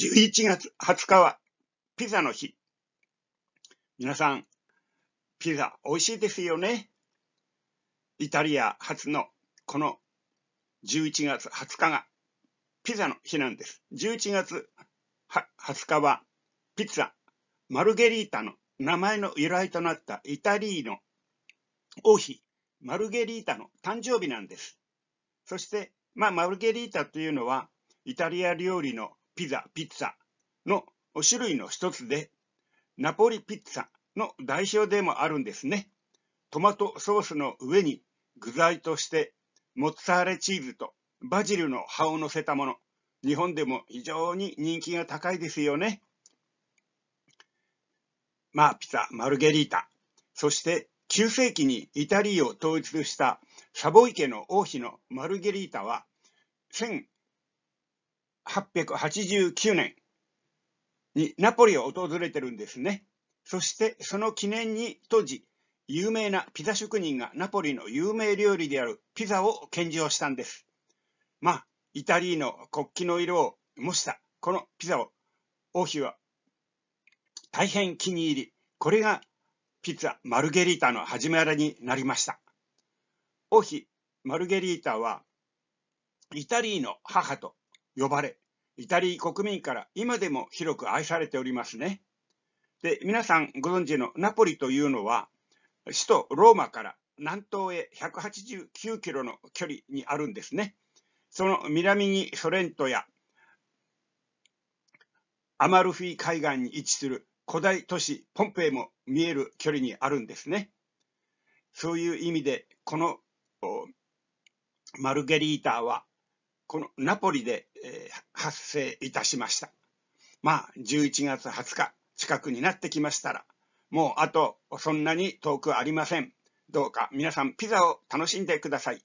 11月20日はピザの日。皆さん、ピザ美味しいですよね。イタリア初のこの11月20日がピザの日なんです。11月20日はピザ、マルゲリータの名前の由来となったイタリーの王妃、マルゲリータの誕生日なんです。そして、まあ、マルゲリータというのはイタリア料理のピザ、ピッツァの種類の一つで、ナポリピッツァの代表でもあるんですね。トマトソースの上に具材としてモッツァーレチーズとバジルの葉を乗せたもの。日本でも非常に人気が高いですよね。まあ、ピザ、マルゲリータ。そして9世紀にイタリーを統一したサボイ家の王妃のマルゲリータは1889年にナポリを訪れてるんですね。そしてその記念に当時、有名なピザ職人がナポリの有名料理であるピザを献上したんです。まあ、イタリーの国旗の色を模したこのピザを王妃は大変気に入り、これがピザマルゲリータの始まりになりました。王妃マルゲリータはイタリーの母と呼ばれ、イタリー国民から今でも広く愛されておりますね。で、皆さんご存知のナポリというのは、首都ローマから南東へ189キロの距離にあるんですね。その南にソレントやアマルフィ海岸に位置する古代都市ポンペイも見える距離にあるんですね。そういう意味で、このマルゲリータはこのナポリで、え発生いたしました。まあ、11月20日近くになってきましたら、もうあとそんなに遠くありません。どうか皆さんピザを楽しんでください。